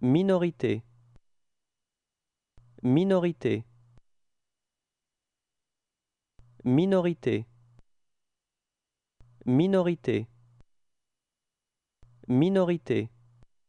Minorité. Minorité. Minorité. Minorité. Minorité.